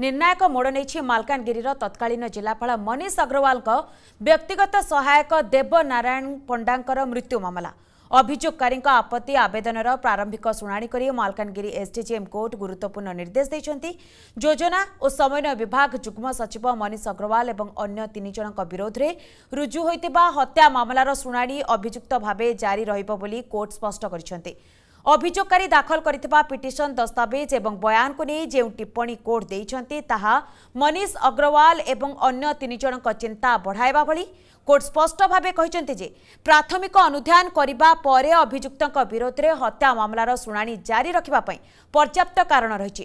निर्णायक मोड नहीं मालकानगिरी तत्कालीन मनीष अग्रवाल अग्रवालको व्यक्तिगत सहायक देव नारायण पंडा मृत्यु मामला अभियोगकारी आपत्ति आवेदन प्रारंभिक प्रारम्भिक कर मालकानगिरी एसडीजेएम कोर्ट गुरुत्वपूर्ण निर्देश योजना विभाग जुग्म सचिव मनीष अग्रवाल अन्य विरोध में रुजुता हत्या मामलार शुना अभुक्त भाव जारी स्पष्ट रह ଅଭିଯୋଗକାରୀ ଦାଖଲ କରିଥିବା ପିଟିସନ୍ ଦସ୍ତାବିଜ ଏବଂ ବୟାନକୁ ନେଇ ଯେଉଁ ଟିପ୍ପଣୀ କୋର୍ଟ ଦେଇଛନ୍ତି ତାହା ମନୀଷ ଅଗ୍ରୱାଲ ଏବଂ ଅନ୍ୟ ତିନି ଜଣଙ୍କ ଚିନ୍ତା ବଢ଼ାଇବା ଭଳି କୋର୍ଟ ସ୍ପଷ୍ଟ ଭାବେ କହିଛନ୍ତି ଯେ ପ୍ରାଥମିକ ଅନୁଧ୍ୟାନ କରିବା ପରେ ଅଭିଯୁକ୍ତଙ୍କ ବିରୋଧରେ ହତ୍ୟା ମାମଲାର ଶୁଣାଣି ଜାରି ରଖିବା ପାଇଁ ପର୍ଯ୍ୟାପ୍ତ କାରଣ ରହିଛି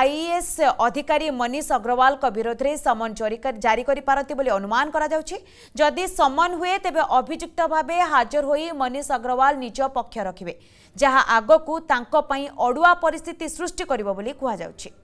ଆଇଏଏସ୍ ଅଧିକାରୀ ମନୀଷ ଅଗ୍ରୱାଲଙ୍କ ବିରୋଧରେ ସମନ ଜାରି କରିପାରନ୍ତି ବୋଲି ଅନୁମାନ କରାଯାଉଛି ଯଦି ସମନ ହୁଏ ତେବେ ଅଭିଯୁକ୍ତ ଭାବେ ହାଜର ହୋଇ ମନୀଷ ଅଗ୍ରୱାଲ ନିଜ ପକ୍ଷ ରଖିବେ ଯାହା ଆଗକୁ ତାଙ୍କ ପାଇଁ ଅଡୁଆ ପରିସ୍ଥିତି ସୃଷ୍ଟି କରିବ ବୋଲି କୁହାଯାଉଛି